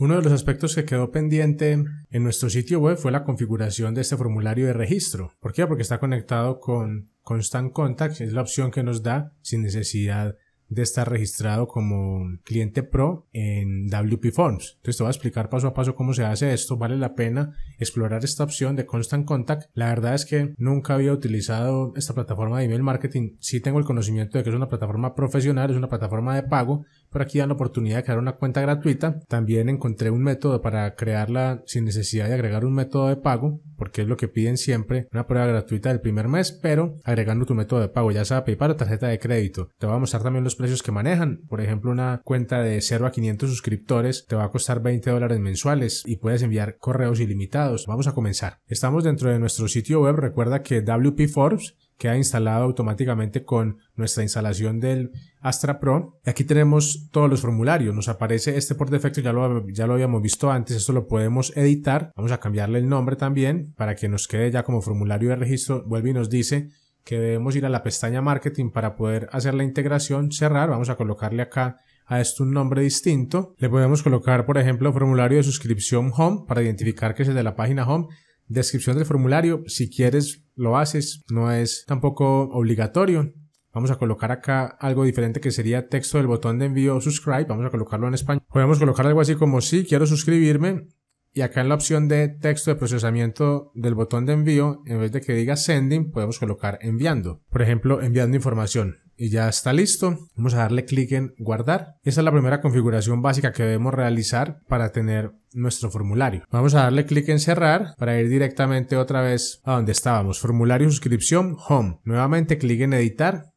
Uno de los aspectos que quedó pendiente en nuestro sitio web fue la configuración de este formulario de registro. ¿Por qué? Porque está conectado con Constant Contact, es la opción que nos da sin necesidad de estar registrado como cliente pro en WP Forms. Entonces te voy a explicar paso a paso cómo se hace esto. Vale la pena explorar esta opción de Constant Contact. La verdad es que nunca había utilizado esta plataforma de email marketing. Sí tengo el conocimiento de que es una plataforma profesional, es una plataforma de pago, por aquí dan la oportunidad de crear una cuenta gratuita. También encontré un método para crearla sin necesidad de agregar un método de pago, porque es lo que piden siempre, una prueba gratuita del primer mes, pero agregando tu método de pago, ya sea PayPal o tarjeta de crédito. Te voy a mostrar también los precios que manejan. Por ejemplo, una cuenta de 0 a 500 suscriptores te va a costar 20 dólares mensuales y puedes enviar correos ilimitados. Vamos a comenzar. Estamos dentro de nuestro sitio web. Recuerda que WP Forbes ha instalado automáticamente con nuestra instalación del Astra Pro. Aquí tenemos todos los formularios. Nos aparece este por defecto, ya lo, ya lo habíamos visto antes. Esto lo podemos editar. Vamos a cambiarle el nombre también para que nos quede ya como formulario de registro. Vuelve y nos dice que debemos ir a la pestaña marketing para poder hacer la integración, cerrar, vamos a colocarle acá a esto un nombre distinto. Le podemos colocar, por ejemplo, formulario de suscripción home para identificar que es de la página home descripción del formulario. Si quieres, lo haces. No es tampoco obligatorio. Vamos a colocar acá algo diferente que sería texto del botón de envío subscribe. Vamos a colocarlo en español. Podemos colocar algo así como si quiero suscribirme. Y acá en la opción de texto de procesamiento del botón de envío, en vez de que diga sending, podemos colocar enviando. Por ejemplo, enviando información y ya está listo. Vamos a darle clic en guardar. Esta es la primera configuración básica que debemos realizar para tener nuestro formulario. Vamos a darle clic en cerrar para ir directamente otra vez a donde estábamos. Formulario suscripción, home. Nuevamente clic en editar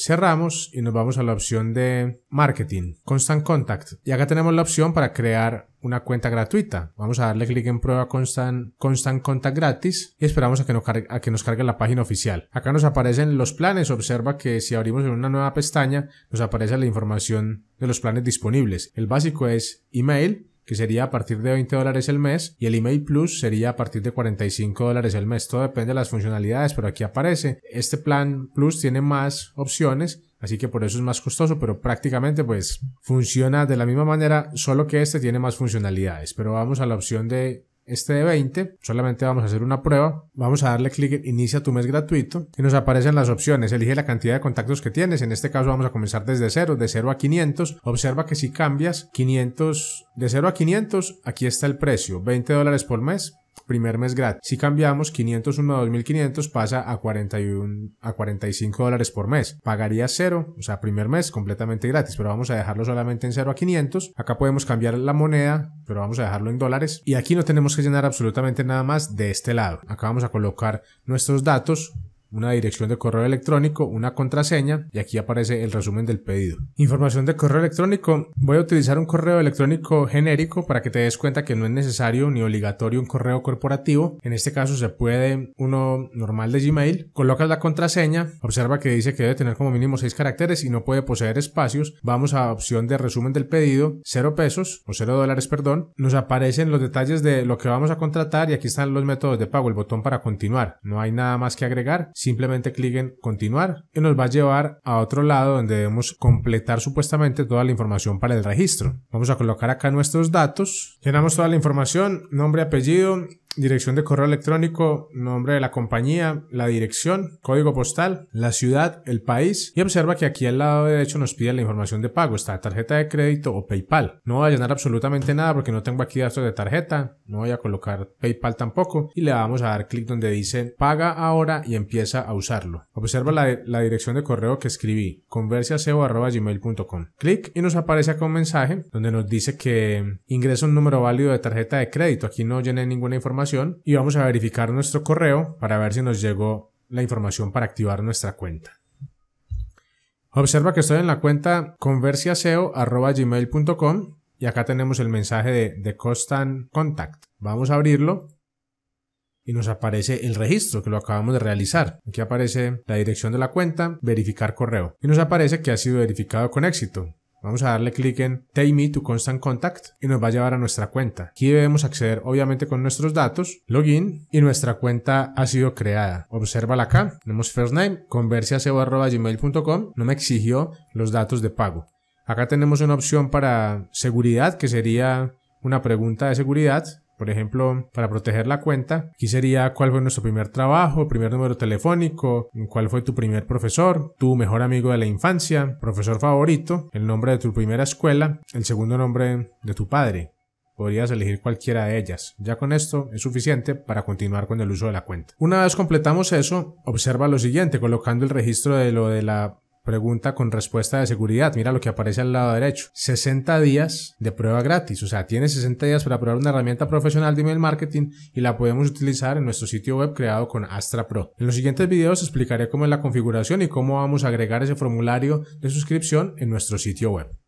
Cerramos y nos vamos a la opción de marketing, constant contact. Y acá tenemos la opción para crear una cuenta gratuita. Vamos a darle clic en prueba constant, constant contact gratis y esperamos a que, nos cargue, a que nos cargue la página oficial. Acá nos aparecen los planes. Observa que si abrimos en una nueva pestaña nos aparece la información de los planes disponibles. El básico es email, que sería a partir de 20 dólares el mes, y el email plus sería a partir de 45 dólares el mes. Todo depende de las funcionalidades, pero aquí aparece. Este plan plus tiene más opciones Así que por eso es más costoso, pero prácticamente pues funciona de la misma manera, solo que este tiene más funcionalidades. Pero vamos a la opción de este de 20, solamente vamos a hacer una prueba, vamos a darle clic en inicia tu mes gratuito y nos aparecen las opciones, elige la cantidad de contactos que tienes, en este caso vamos a comenzar desde 0, de 0 a 500, observa que si cambias 500, de 0 a 500, aquí está el precio, 20 dólares por mes, primer mes gratis. Si cambiamos 501 a 2500 pasa a 41 a 45 dólares por mes. Pagaría cero, o sea, primer mes completamente gratis, pero vamos a dejarlo solamente en 0 a 500. Acá podemos cambiar la moneda, pero vamos a dejarlo en dólares. Y aquí no tenemos que llenar absolutamente nada más de este lado. Acá vamos a colocar nuestros datos, una dirección de correo electrónico, una contraseña y aquí aparece el resumen del pedido. Información de correo electrónico. Voy a utilizar un correo electrónico genérico para que te des cuenta que no es necesario ni obligatorio un correo corporativo. En este caso se puede uno normal de Gmail. Colocas la contraseña, observa que dice que debe tener como mínimo seis caracteres y no puede poseer espacios. Vamos a opción de resumen del pedido, 0 pesos o 0 dólares, perdón. Nos aparecen los detalles de lo que vamos a contratar y aquí están los métodos de pago, el botón para continuar. No hay nada más que agregar simplemente clic en continuar y nos va a llevar a otro lado donde debemos completar supuestamente toda la información para el registro. Vamos a colocar acá nuestros datos, llenamos toda la información, nombre, apellido, dirección de correo electrónico, nombre de la compañía, la dirección, código postal, la ciudad, el país y observa que aquí al lado derecho nos pide la información de pago, está tarjeta de crédito o PayPal. No voy a llenar absolutamente nada porque no tengo aquí datos de tarjeta, no voy a colocar PayPal tampoco y le vamos a dar clic donde dice paga ahora y empieza a usarlo. Observa la, dirección de correo que escribí, conversiaseo.gmail.com. Clic y nos aparece acá un mensaje donde nos dice que ingresa un número válido de tarjeta de crédito. Aquí no llené ninguna información y vamos a verificar nuestro correo para ver si nos llegó la información para activar nuestra cuenta. Observa que estoy en la cuenta conversiaseo.gmail.com y acá tenemos el mensaje de, de Constant Contact. Vamos a abrirlo y nos aparece el registro que lo acabamos de realizar. Aquí aparece la dirección de la cuenta, verificar correo y nos aparece que ha sido verificado con éxito. Vamos a darle clic en Take me to Constant Contact y nos va a llevar a nuestra cuenta. Aquí debemos acceder obviamente con nuestros datos, login y nuestra cuenta ha sido creada. Obsérvala acá, tenemos first name, no me exigió los datos de pago. Acá tenemos una opción para seguridad que sería una pregunta de seguridad por ejemplo, para proteger la cuenta, aquí sería cuál fue nuestro primer trabajo, primer número telefónico, cuál fue tu primer profesor, tu mejor amigo de la infancia, profesor favorito, el nombre de tu primera escuela, el segundo nombre de tu padre. Podrías elegir cualquiera de ellas. Ya con esto es suficiente para continuar con el uso de la cuenta. Una vez completamos eso, observa lo siguiente, colocando el registro de lo de la Pregunta con respuesta de seguridad. Mira lo que aparece al lado derecho. 60 días de prueba gratis. O sea, tiene 60 días para probar una herramienta profesional de email marketing y la podemos utilizar en nuestro sitio web creado con Astra Pro. En los siguientes videos explicaré cómo es la configuración y cómo vamos a agregar ese formulario de suscripción en nuestro sitio web.